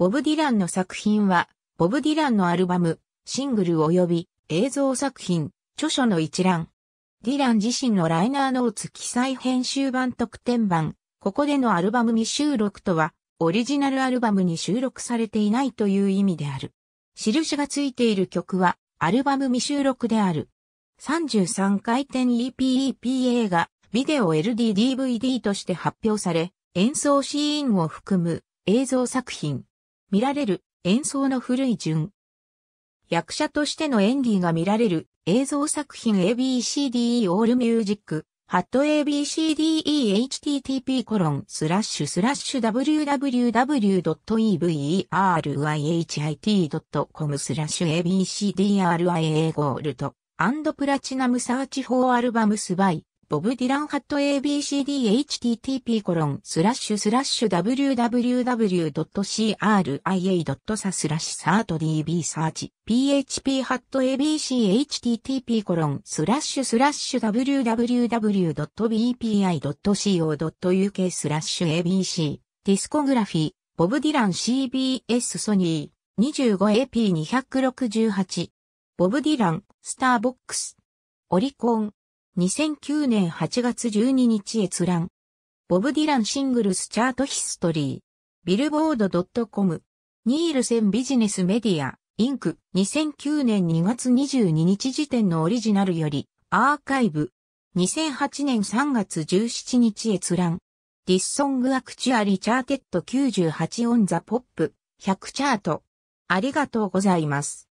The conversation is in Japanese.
ボブ・ディランの作品は、ボブ・ディランのアルバム、シングル及び映像作品、著書の一覧。ディラン自身のライナーノーツ記載編集版特典版、ここでのアルバム未収録とは、オリジナルアルバムに収録されていないという意味である。印がついている曲は、アルバム未収録である。33回転 EPEPA が、ビデオ LDDVD として発表され、演奏シーンを含む映像作品、見られる演奏の古い順。役者としての演技が見られる映像作品 ABCDE オールミュージック、ハット ABCDEHTTP コロンスラッシュスラッシュ www.everyhit.com スラッシュ ABCDRIA ゴールドアンドプラチナムサーチフォーアルバムスバイボブ・ディランハット ABCDHTTP コロンスラッシュスラッシュ www.cria.sa スラッシュサート DB サーチ php ハット ABCHTTP コロンスラッシュスラッシュ www.bpi.co.uk スラッシュ ABC ディスコグラフィーボブ・ディラン CBS ソニー 25AP268 ボブ・ディランスターボックスオリコン2009年8月12日閲覧。ボブ・ディランシングルスチャートヒストリー。ビルボード .com。ニールセンビジネスメディア、インク。2009年2月22日時点のオリジナルより、アーカイブ。2008年3月17日閲覧。ディスソングアクチュアリチャーテッド98オンザポップ100チャート。ありがとうございます。